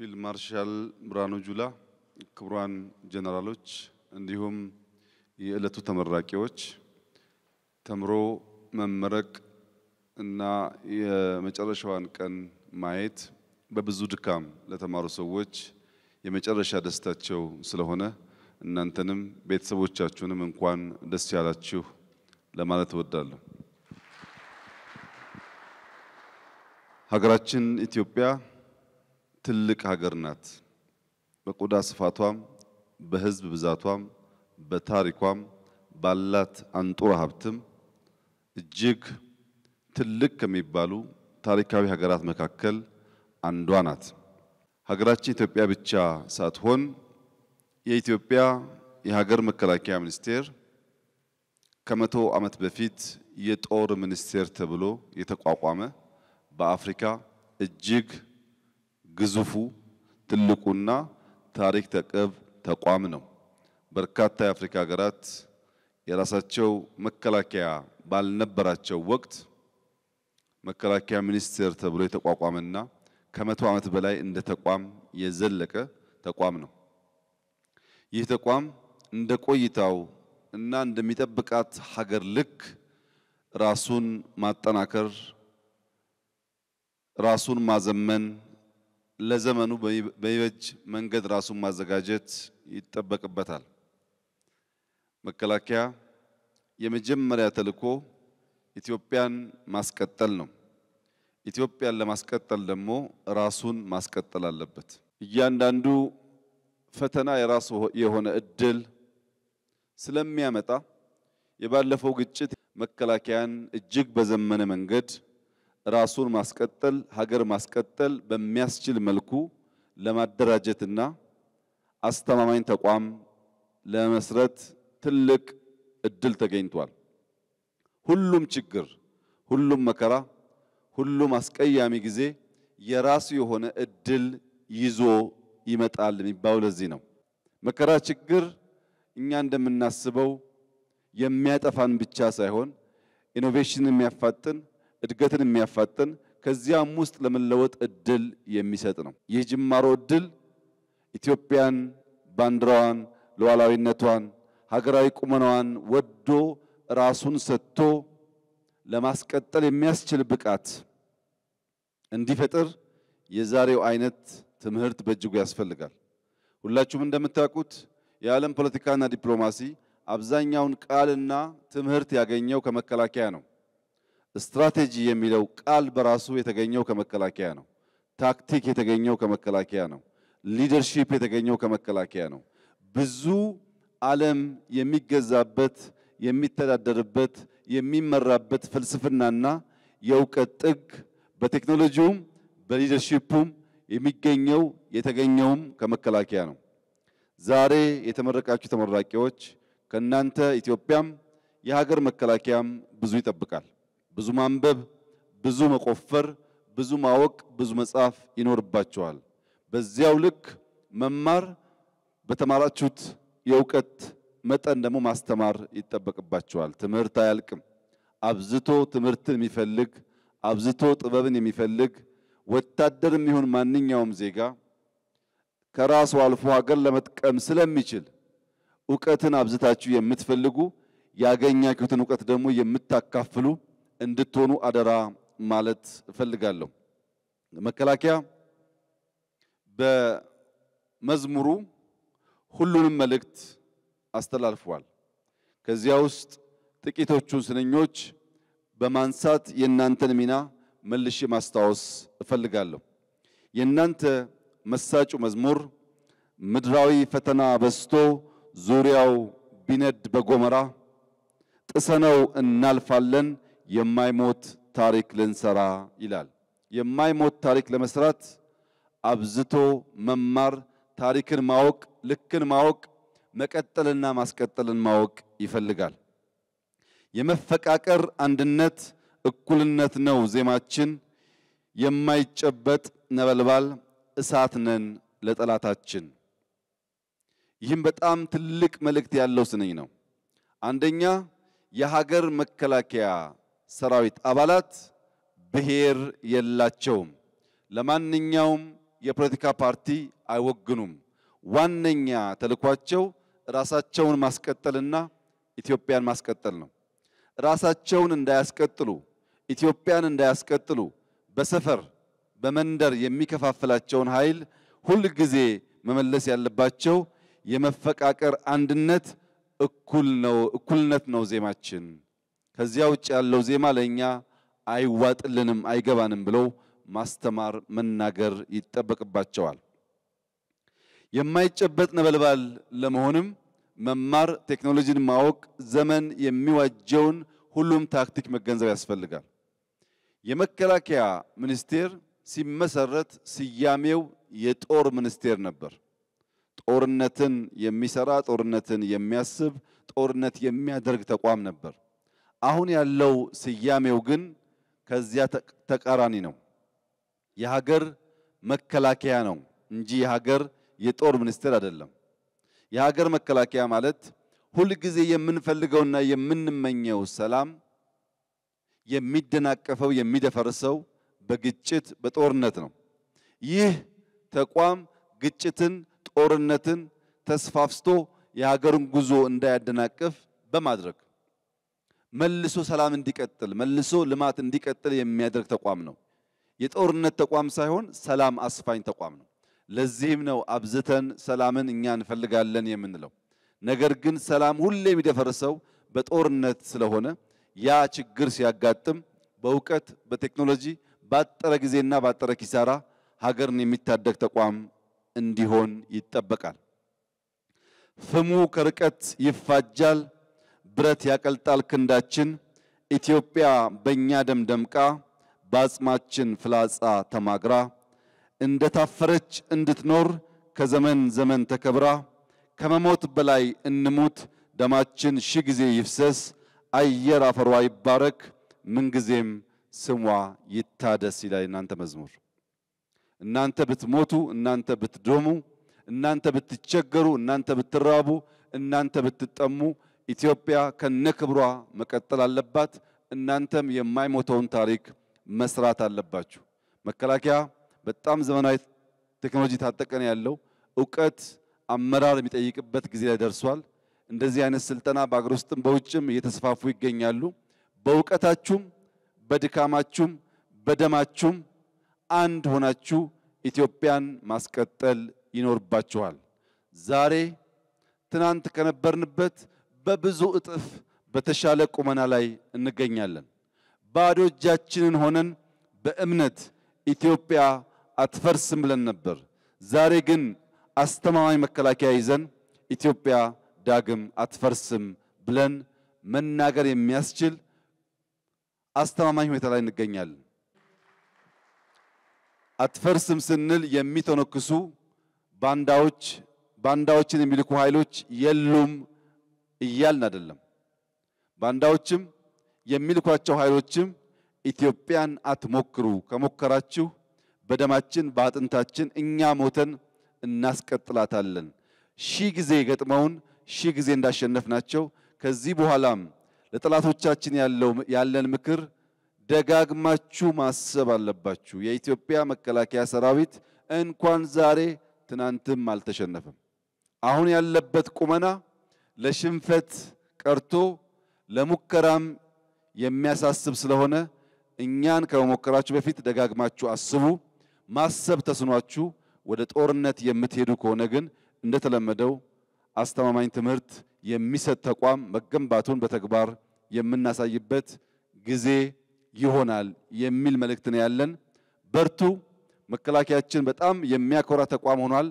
ፊልድ ማርሻል ብርሃኑ ጁላ፣ ክቡራን ጀነራሎች፣ እንዲሁም የዕለቱ ተመራቂዎች ተምሮ መመረቅ እና የመጨረሻዋን ቀን ማየት በብዙ ድካም ለተማሩ ሰዎች የመጨረሻ ደስታቸው ስለሆነ እናንተንም ቤተሰቦቻችሁንም እንኳን ደስ ያላችሁ ለማለት እወዳለሁ። ሀገራችን ኢትዮጵያ ትልቅ ሀገር ናት። በቆዳ ስፋቷም፣ በህዝብ ብዛቷም፣ በታሪኳም፣ ባላት አንጡራ ሀብትም እጅግ ትልቅ ከሚባሉ ታሪካዊ ሀገራት መካከል አንዷ ናት። ሀገራችን ኢትዮጵያ ብቻ ሳትሆን የኢትዮጵያ የሀገር መከላከያ ሚኒስቴር ከመቶ ዓመት በፊት የጦር ሚኒስቴር ተብሎ የተቋቋመ በአፍሪካ እጅግ ግዙፉ ትልቁና ታሪክ ተቀብ ተቋም ነው። በርካታ የአፍሪካ ሀገራት የራሳቸው መከላከያ ባልነበራቸው ወቅት መከላከያ ሚኒስቴር ተብሎ የተቋቋመና ከመቶ ዓመት በላይ እንደ ተቋም የዘለቀ ተቋም ነው። ይህ ተቋም እንደ ቆይታው እና እንደሚጠብቃት ሀገር ልክ ራሱን ማጠናከር ራሱን ማዘመን ለዘመኑ በሚበጅ መንገድ ራሱን ማዘጋጀት ይጠበቅበታል። መከላከያ የመጀመሪያ ተልዕኮ ኢትዮጵያን ማስቀጠል ነው። ኢትዮጵያን ለማስቀጠል ደግሞ ራሱን ማስቀጠል አለበት። እያንዳንዱ ፈተና የራሱ የሆነ እድል ስለሚያመጣ የባለፈው ግጭት መከላከያን እጅግ በዘመነ መንገድ ራሱን ማስቀጠል ሀገር ማስቀጠል በሚያስችል መልኩ ለማደራጀትና አስተማማኝ ተቋም ለመስረት ትልቅ እድል ተገኝቷል። ሁሉም ችግር፣ ሁሉም መከራ፣ ሁሉም አስቀያሚ ጊዜ የራሱ የሆነ እድል ይዞ ይመጣል የሚባለው ለዚህ ነው። መከራ፣ ችግር እኛ እንደምናስበው የሚያጠፋን ብቻ ሳይሆን ኢኖቬሽን የሚያፋጥን እድገትን የሚያፋጥን ከዚያም ውስጥ ለመለወጥ እድል የሚሰጥ ነው። ይህ ጅማሮ እድል ኢትዮጵያን፣ ባንዲራዋን፣ ሉዓላዊነቷን፣ ሀገራዊ ቁመናዋን ወዶ ራሱን ሰጥቶ ለማስቀጠል የሚያስችል ብቃት እንዲፈጥር የዛሬው አይነት ትምህርት በእጅጉ ያስፈልጋል። ሁላችሁም እንደምታውቁት የዓለም ፖለቲካና ዲፕሎማሲ አብዛኛውን ቃልና ትምህርት ያገኘው ከመከላከያ ነው። ስትራቴጂ የሚለው ቃል በራሱ የተገኘው ከመከላከያ ነው። ታክቲክ የተገኘው ከመከላከያ ነው። ሊደርሺፕ የተገኘው ከመከላከያ ነው። ብዙ ዓለም የሚገዛበት የሚተዳደርበት የሚመራበት ፍልስፍናና የእውቀት ጥግ በቴክኖሎጂውም በሊደርሺፑም የሚገኘው የተገኘውም ከመከላከያ ነው። ዛሬ የተመረቃችሁ ተመራቂዎች ከእናንተ ኢትዮጵያም የሀገር መከላከያም ብዙ ይጠብቃል። ብዙ ማንበብ፣ ብዙ መቆፈር፣ ብዙ ማወቅ፣ ብዙ መጻፍ ይኖርባቸዋል። በዚያው ልክ መማር በተማራችሁት የእውቀት መጠን ደግሞ ማስተማር ይጠበቅባቸዋል። ትምህርት አያልቅም። አብዝቶ ትምህርትን የሚፈልግ አብዝቶ ጥበብን የሚፈልግ ወታደርም ይሁን ማንኛውም ዜጋ ከራሱ አልፎ ሀገር ለመጥቀም ስለሚችል እውቀትን አብዝታችሁ የምትፈልጉ ያገኛችሁትን እውቀት ደግሞ የምታካፍሉ እንድትሆኑ አደራ ማለት እፈልጋለሁ። መከላከያ በመዝሙሩ ሁሉንም መልእክት አስተላልፈዋል። ከዚያ ውስጥ ጥቂቶቹን ስንኞች በማንሳት የእናንተን ሚና መልሼ ማስታወስ እፈልጋለሁ። የእናንተ መሳጩ መዝሙር ምድራዊ ፈተና በዝቶ ዙሪያው ቢነድ በጎመራ ጥሰነው እናልፋለን የማይሞት ታሪክ ልንሰራ ይላል። የማይሞት ታሪክ ለመስራት አብዝቶ መማር፣ ታሪክን ማወቅ፣ ልክን ማወቅ፣ መቀጠልና ማስቀጠልን ማወቅ ይፈልጋል። የመፈቃቀር አንድነት፣ እኩልነት ነው ዜማችን። የማይጨበጥ ነበልባል እሳት ነን ለጠላታችን። ይህም በጣም ትልቅ መልእክት ያለው ስንኝ ነው። አንደኛ የሀገር መከላከያ ሰራዊት አባላት ብሔር የላቸውም። ለማንኛውም የፖለቲካ ፓርቲ አይወግኑም። ዋነኛ ተልኳቸው ራሳቸውን ማስቀጠልና ኢትዮጵያን ማስቀጠል ነው። ራሳቸውን እንዳያስቀጥሉ፣ ኢትዮጵያን እንዳያስቀጥሉ በሰፈር በመንደር የሚከፋፍላቸውን ኃይል ሁል ጊዜ መመለስ ያለባቸው የመፈቃቀር አንድነት እኩል ነው እኩልነት ነው ዜማችን። ከዚያ ውጭ ያለው ዜማ ለእኛ አይዋጥልንም፣ አይገባንም ብለው ማስተማር መናገር ይጠበቅባቸዋል። የማይጨበጥ ነበልባል ለመሆንም መማር፣ ቴክኖሎጂን ማወቅ፣ ዘመን የሚዋጀውን ሁሉም ታክቲክ መገንዘብ ያስፈልጋል። የመከላከያ ሚኒስቴር ሲመሰረት ስያሜው የጦር ሚኒስቴር ነበር። ጦርነትን የሚሰራ ጦርነትን የሚያስብ ጦርነት የሚያደርግ ተቋም ነበር። አሁን ያለው ስያሜው ግን ከዚያ ተቃራኒ ነው። የሀገር መከላከያ ነው እንጂ የሀገር የጦር ሚኒስቴር አይደለም። የሀገር መከላከያ ማለት ሁልጊዜ የምንፈልገውና የምንመኘው ሰላም የሚደናቀፈው የሚደፈርሰው በግጭት በጦርነት ነው። ይህ ተቋም ግጭትን፣ ጦርነትን ተስፋፍቶ የሀገርን ጉዞ እንዳያደናቅፍ በማድረግ መልሶ ሰላም እንዲቀጥል መልሶ ልማት እንዲቀጥል የሚያደርግ ተቋም ነው። የጦርነት ተቋም ሳይሆን ሰላም አስፋኝ ተቋም ነው። ለዚህም ነው አብዝተን ሰላምን እኛ እንፈልጋለን የምንለው። ነገር ግን ሰላም ሁሌ የሚደፈርሰው በጦርነት ስለሆነ ያ ችግር ሲያጋጥም በእውቀት በቴክኖሎጂ ባጠረ ጊዜና ባጠረ ኪሳራ ሀገርን የሚታደግ ተቋም እንዲሆን ይጠበቃል። ፍሙ ከርቀት ይፋጃል ብረት ያቀልጣል ክንዳችን፣ ኢትዮጵያ በእኛ ደም ደምቃ፣ በአጽማችን ፍላጻ ተማግራ፣ እንደታፈረች እንድትኖር ከዘመን ዘመን ተከብራ፣ ከመሞት በላይ እንሙት ደማችን ሺ ጊዜ ይፍሰስ፣ አየር አፈሯ ይባረክ፣ ምንጊዜም ስሟ ይታደስ ይላል እናንተ መዝሙር። እናንተ ብትሞቱ፣ እናንተ ብትዶሙ፣ እናንተ ብትቸገሩ፣ እናንተ ብትራቡ፣ እናንተ ብትጠሙ ኢትዮጵያ ከነክብሯ መቀጠል አለባት። እናንተም የማይሞተውን ታሪክ መስራት አለባችሁ። መከላከያ በጣም ዘመናዊ ቴክኖሎጂ ታጠቀን ያለው። እውቀት አመራር የሚጠይቅበት ጊዜ ላይ ደርሷል። እንደዚህ አይነት ስልጠና በአገር ውስጥም በውጭም እየተስፋፉ ይገኛሉ። በእውቀታችሁም በድካማችሁም በደማችሁም አንድ ሆናችሁ ኢትዮጵያን ማስቀጠል ይኖርባችኋል። ዛሬ ትናንት ከነበርንበት በብዙ እጥፍ በተሻለ ቁመና ላይ እንገኛለን። ባዶ እጃችንን ሆነን በእምነት ኢትዮጵያ አትፈርስም ብለን ነበር። ዛሬ ግን አስተማማኝ መከላከያ ይዘን ኢትዮጵያ ዳግም አትፈርስም ብለን መናገር የሚያስችል አስተማማኝ ሁኔታ ላይ እንገኛለን። አትፈርስም ስንል የሚተነክሱ ባንዳዎች ባንዳዎችን የሚልኩ ኃይሎች የሉም እያልን አይደለም። ባንዳዎችም የሚልኳቸው ኃይሎችም ኢትዮጵያን አትሞክሩ፣ ከሞከራችሁ በደማችን በአጥንታችን እኛ ሞተን እናስቀጥላታለን። ሺህ ጊዜ ገጥመውን ሺህ ጊዜ እንዳሸነፍናቸው ከዚህ በኋላም ለጠላቶቻችን ያለው ያለን ምክር ደጋግማችሁ ማሰብ አለባችሁ። የኢትዮጵያ መከላከያ ሰራዊት እንኳን ዛሬ ትናንትም አልተሸነፈም። አሁን ያለበት ቁመና ለሽንፈት ቀርቶ ለሙከራም የሚያሳስብ ስለሆነ እኛን ከመሞከራችሁ በፊት ደጋግማችሁ አስቡ። ማሰብ ተስኗችሁ ወደ ጦርነት የምትሄዱ ከሆነ ግን እንደተለመደው አስተማማኝ ትምህርት የሚሰጥ ተቋም መገንባቱን በተግባር የምናሳይበት ጊዜ ይሆናል የሚል መልእክት ነው ያለን። በርቱ። መከላከያችን በጣም የሚያኮራ ተቋም ሆኗል።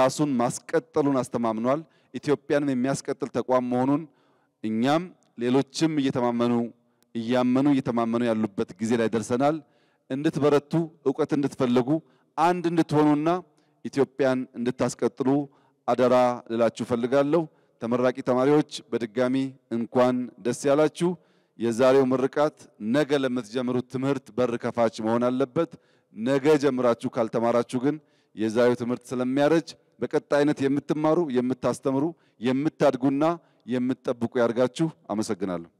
ራሱን ማስቀጠሉን አስተማምኗል። ኢትዮጵያንም የሚያስቀጥል ተቋም መሆኑን እኛም ሌሎችም እየተማመኑ እያመኑ እየተማመኑ ያሉበት ጊዜ ላይ ደርሰናል። እንድትበረቱ፣ እውቀት እንድትፈልጉ፣ አንድ እንድትሆኑና ኢትዮጵያን እንድታስቀጥሉ አደራ ልላችሁ ፈልጋለሁ። ተመራቂ ተማሪዎች በድጋሚ እንኳን ደስ ያላችሁ። የዛሬው ምርቃት ነገ ለምትጀምሩት ትምህርት በር ከፋች መሆን አለበት። ነገ ጀምራችሁ ካልተማራችሁ ግን የዛሬው ትምህርት ስለሚያረጅ በቀጣይነት የምትማሩ የምታስተምሩ፣ የምታድጉና የምትጠብቁ ያድርጋችሁ። አመሰግናለሁ።